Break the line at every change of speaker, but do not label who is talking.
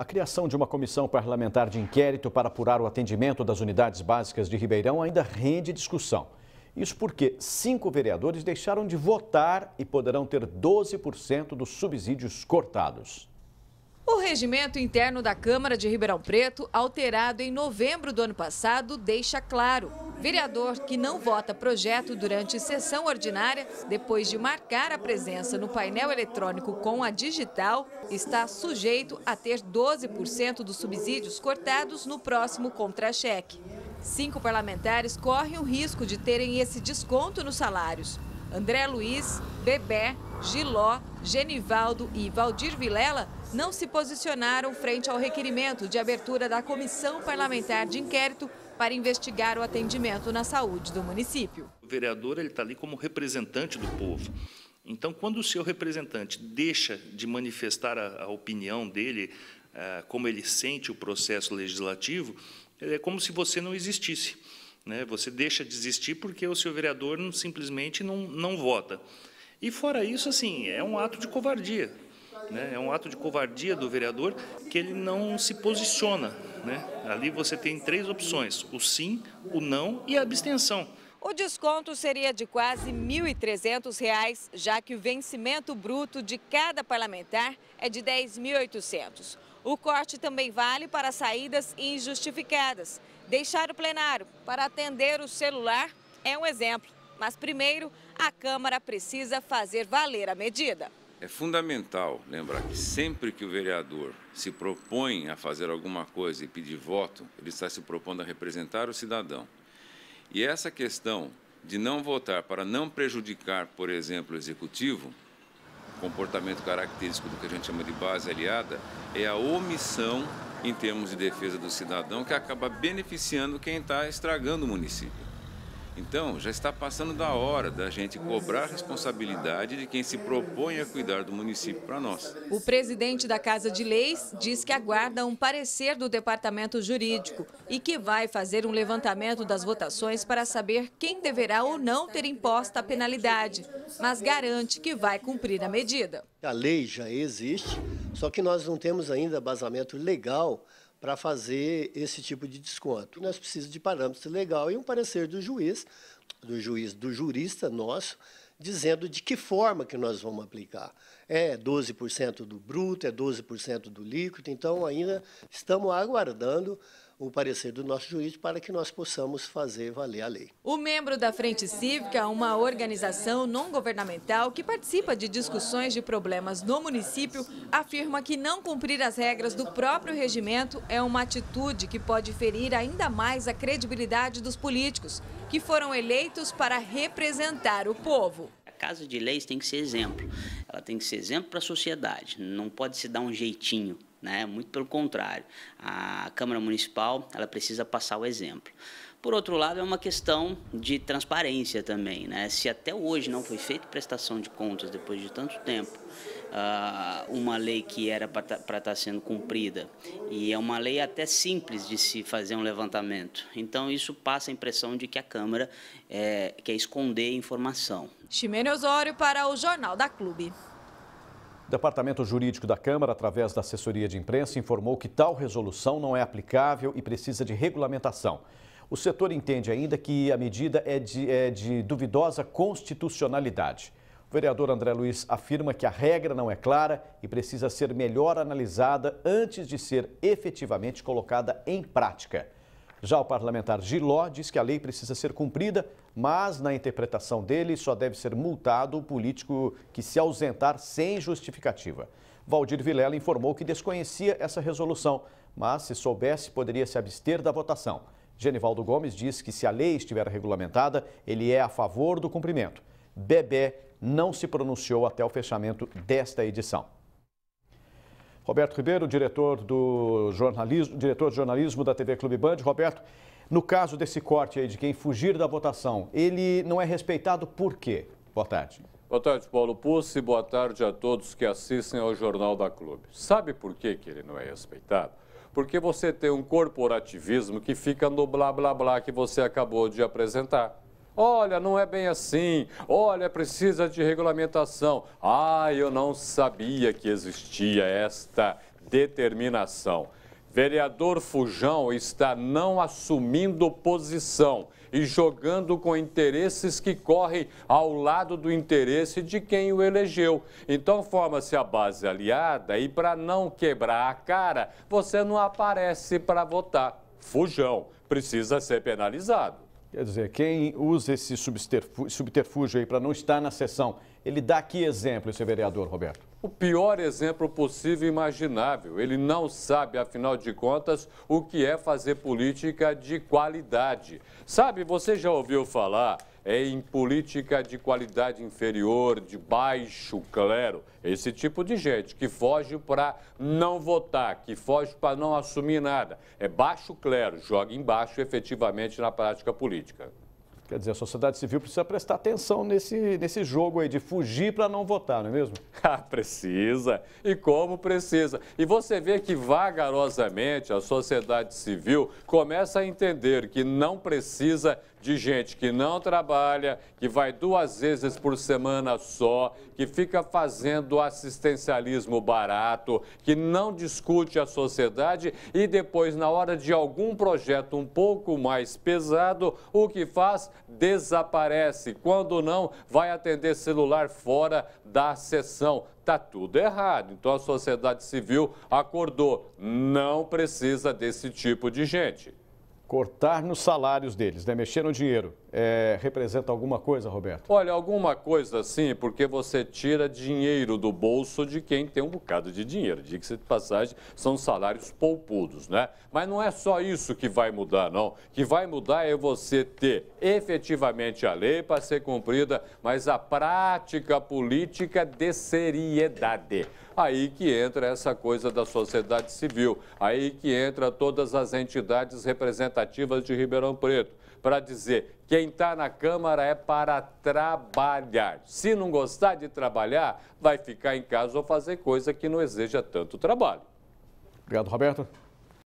A criação de uma comissão parlamentar de inquérito para apurar o atendimento das unidades básicas de Ribeirão ainda rende discussão. Isso porque cinco vereadores deixaram de votar e poderão ter 12% dos subsídios cortados
regimento interno da Câmara de Ribeirão Preto, alterado em novembro do ano passado, deixa claro. Vereador que não vota projeto durante sessão ordinária, depois de marcar a presença no painel eletrônico com a digital, está sujeito a ter 12% dos subsídios cortados no próximo contra-cheque. Cinco parlamentares correm o risco de terem esse desconto nos salários. André Luiz, Bebé, Giló, Genivaldo e Valdir Vilela não se posicionaram frente ao requerimento de abertura da comissão parlamentar de inquérito para investigar o atendimento na saúde do município. O vereador ele está ali como representante do povo. Então, quando o seu representante deixa de manifestar a, a opinião dele, é, como ele sente o processo legislativo, é como se você não existisse. Né? Você deixa de existir porque o seu vereador não, simplesmente não, não vota. E fora isso, assim, é um ato de covardia. Né? É um ato de covardia do vereador que ele não se posiciona. Né? Ali você tem três opções: o sim, o não e a abstenção. O desconto seria de quase R$ 1.300, já que o vencimento bruto de cada parlamentar é de R$ 10.800. O corte também vale para saídas injustificadas. Deixar o plenário para atender o celular é um exemplo. Mas primeiro, a Câmara precisa fazer valer a medida.
É fundamental lembrar que sempre que o vereador se propõe a fazer alguma coisa e pedir voto, ele está se propondo a representar o cidadão. E essa questão de não votar para não prejudicar, por exemplo, o executivo, comportamento característico do que a gente chama de base aliada, é a omissão em termos de defesa do cidadão que acaba beneficiando quem está estragando o município. Então, já está passando da hora da gente cobrar a responsabilidade de quem se propõe a cuidar do município para nós.
O presidente da Casa de Leis diz que aguarda um parecer do departamento jurídico e que vai fazer um levantamento das votações para saber quem deverá ou não ter imposta a penalidade, mas garante que vai cumprir a medida.
A lei já existe, só que nós não temos ainda basamento legal para fazer esse tipo de desconto. Nós precisamos de parâmetro legal e um parecer do juiz, do juiz, do jurista nosso, dizendo de que forma que nós vamos aplicar é 12% do bruto, é 12% do líquido, então ainda estamos aguardando o parecer do nosso juiz para que nós possamos fazer valer a lei.
O membro da Frente Cívica, uma organização não governamental que participa de discussões de problemas no município, afirma que não cumprir as regras do próprio regimento é uma atitude que pode ferir ainda mais a credibilidade dos políticos, que foram eleitos para representar o povo. Casa de Leis tem que ser exemplo. Ela tem que ser exemplo para a sociedade. Não pode se dar um jeitinho, né? Muito pelo contrário. A Câmara Municipal, ela precisa passar o exemplo. Por outro lado, é uma questão de transparência também. Né? Se até hoje não foi feita prestação de contas depois de tanto tempo, ah, uma lei que era para estar tá, tá sendo cumprida, e é uma lei até simples de se fazer um levantamento. Então, isso passa a impressão de que a Câmara é, quer esconder informação. Ximene Osório para o Jornal da Clube.
O Departamento Jurídico da Câmara, através da assessoria de imprensa, informou que tal resolução não é aplicável e precisa de regulamentação. O setor entende ainda que a medida é de, é de duvidosa constitucionalidade. O vereador André Luiz afirma que a regra não é clara e precisa ser melhor analisada antes de ser efetivamente colocada em prática. Já o parlamentar Giló diz que a lei precisa ser cumprida, mas, na interpretação dele, só deve ser multado o político que se ausentar sem justificativa. Valdir Vilela informou que desconhecia essa resolução, mas, se soubesse, poderia se abster da votação. Genivaldo Gomes diz que se a lei estiver regulamentada, ele é a favor do cumprimento. Bebê não se pronunciou até o fechamento desta edição. Roberto Ribeiro, diretor do jornalismo, diretor de jornalismo da TV Clube Band. Roberto, no caso desse corte aí de quem fugir da votação, ele não é respeitado por quê? Boa tarde.
Boa tarde, Paulo Pussi. Boa tarde a todos que assistem ao Jornal da Clube. Sabe por que ele não é respeitado? Porque você tem um corporativismo que fica no blá blá blá que você acabou de apresentar. Olha, não é bem assim. Olha, precisa de regulamentação. Ah, eu não sabia que existia esta determinação. Vereador Fujão está não assumindo posição e jogando com interesses que correm ao lado do interesse de quem o elegeu. Então forma-se a base aliada e para não quebrar a cara, você não aparece para votar. Fujão precisa ser penalizado.
Quer dizer, quem usa esse subterfúgio aí para não estar na sessão ele dá que exemplo, esse vereador, Roberto?
O pior exemplo possível e imaginável. Ele não sabe, afinal de contas, o que é fazer política de qualidade. Sabe, você já ouviu falar é em política de qualidade inferior, de baixo clero, esse tipo de gente que foge para não votar, que foge para não assumir nada. É baixo clero, joga embaixo efetivamente na prática
política. Quer dizer, a sociedade civil precisa prestar atenção nesse, nesse jogo aí de fugir para não votar, não é mesmo? Ah, precisa. E como precisa. E você vê que
vagarosamente a sociedade civil começa a entender que não precisa de gente que não trabalha, que vai duas vezes por semana só, que fica fazendo assistencialismo barato, que não discute a sociedade e depois, na hora de algum projeto um pouco mais pesado, o que faz? Desaparece. Quando não, vai atender celular fora da sessão está tudo errado. Então a sociedade civil acordou.
Não precisa desse tipo de gente cortar nos salários deles, né? mexer no dinheiro. É, representa alguma coisa, Roberto?
Olha, alguma coisa sim, porque você tira dinheiro do bolso de quem tem um bocado de dinheiro. Diga-se de passagem, são salários poupudos, né? Mas não é só isso que vai mudar, não. O que vai mudar é você ter efetivamente a lei para ser cumprida, mas a prática política de seriedade. Aí que entra essa coisa da sociedade civil, aí que entra todas as entidades representativas de Ribeirão Preto para dizer quem está na Câmara é para trabalhar. Se não gostar de trabalhar, vai ficar em casa ou fazer coisa que não exija tanto trabalho.
Obrigado, Roberto.